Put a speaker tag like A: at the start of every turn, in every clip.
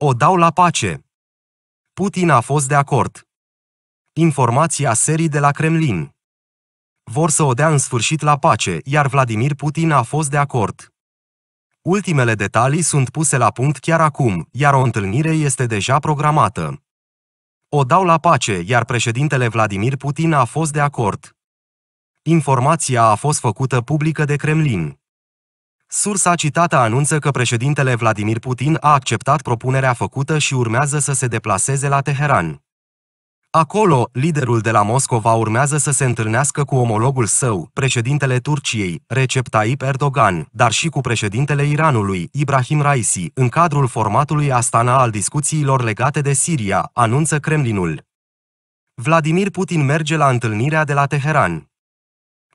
A: O dau la pace. Putin a fost de acord. Informația serii de la Kremlin. Vor să o dea în sfârșit la pace, iar Vladimir Putin a fost de acord. Ultimele detalii sunt puse la punct chiar acum, iar o întâlnire este deja programată. O dau la pace, iar președintele Vladimir Putin a fost de acord. Informația a fost făcută publică de Kremlin. Sursa citată anunță că președintele Vladimir Putin a acceptat propunerea făcută și urmează să se deplaseze la Teheran. Acolo, liderul de la Moscova urmează să se întâlnească cu omologul său, președintele Turciei, Recep Tayyip Erdogan, dar și cu președintele Iranului, Ibrahim Raisi, în cadrul formatului Astana al discuțiilor legate de Siria, anunță Kremlinul. Vladimir Putin merge la întâlnirea de la Teheran.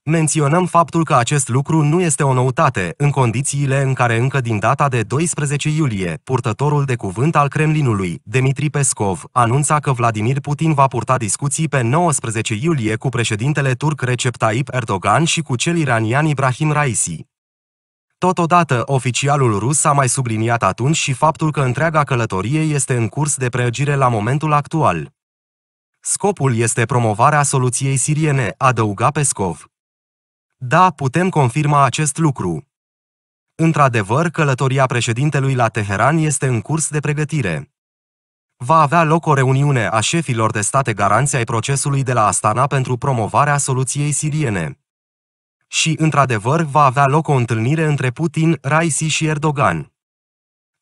A: Menționăm faptul că acest lucru nu este o noutate, în condițiile în care încă din data de 12 iulie, purtătorul de cuvânt al Kremlinului, Dmitri Pescov, anunța că Vladimir Putin va purta discuții pe 19 iulie cu președintele turc Recep Tayyip Erdogan și cu cel iranian Ibrahim Raisi. Totodată, oficialul rus a mai subliniat atunci și faptul că întreaga călătorie este în curs de prelăgire la momentul actual. Scopul este promovarea soluției siriene, adăuga Pescov. Da, putem confirma acest lucru. Într-adevăr, călătoria președintelui la Teheran este în curs de pregătire. Va avea loc o reuniune a șefilor de state garanții ai procesului de la Astana pentru promovarea soluției siriene. Și, într-adevăr, va avea loc o întâlnire între Putin, Raisi și Erdogan.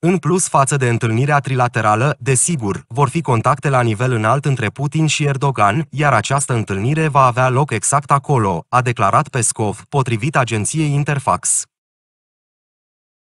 A: În plus față de întâlnirea trilaterală, desigur, vor fi contacte la nivel înalt între Putin și Erdogan, iar această întâlnire va avea loc exact acolo, a declarat Pescov, potrivit agenției Interfax.